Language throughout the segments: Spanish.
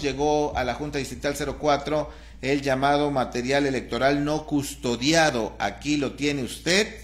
llegó a la Junta Distrital 04 el llamado material electoral no custodiado. Aquí lo tiene usted,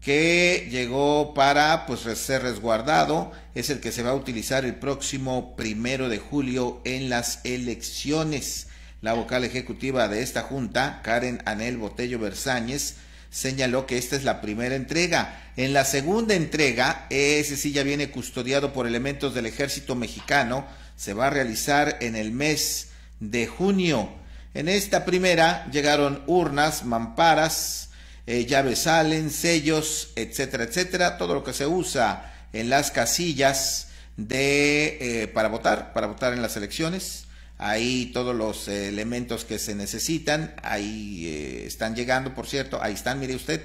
que llegó para pues ser resguardado. Es el que se va a utilizar el próximo primero de julio en las elecciones. La vocal ejecutiva de esta junta, Karen Anel Botello Versáñez, señaló que esta es la primera entrega. En la segunda entrega, ese sí ya viene custodiado por elementos del ejército mexicano se va a realizar en el mes de junio. En esta primera llegaron urnas, mamparas, eh, llaves salen, sellos, etcétera, etcétera, todo lo que se usa en las casillas de eh, para votar, para votar en las elecciones. Ahí todos los eh, elementos que se necesitan, ahí están llegando, por cierto, ahí están, mire usted,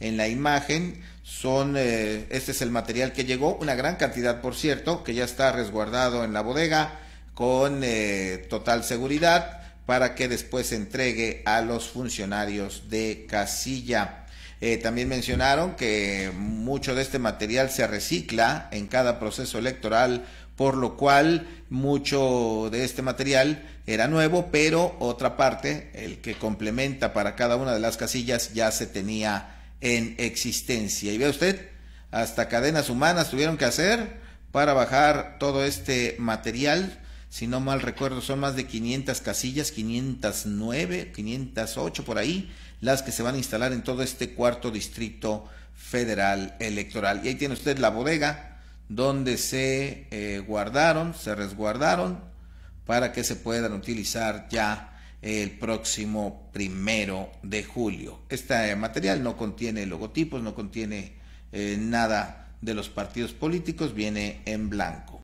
en la imagen son eh, este es el material que llegó una gran cantidad por cierto que ya está resguardado en la bodega con eh, total seguridad para que después se entregue a los funcionarios de casilla eh, también mencionaron que mucho de este material se recicla en cada proceso electoral por lo cual mucho de este material era nuevo pero otra parte el que complementa para cada una de las casillas ya se tenía en existencia. Y vea usted, hasta cadenas humanas tuvieron que hacer para bajar todo este material. Si no mal recuerdo, son más de 500 casillas, 509, 508 por ahí, las que se van a instalar en todo este cuarto distrito federal electoral. Y ahí tiene usted la bodega donde se eh, guardaron, se resguardaron para que se puedan utilizar ya el próximo primero de julio. Este eh, material no contiene logotipos, no contiene eh, nada de los partidos políticos, viene en blanco.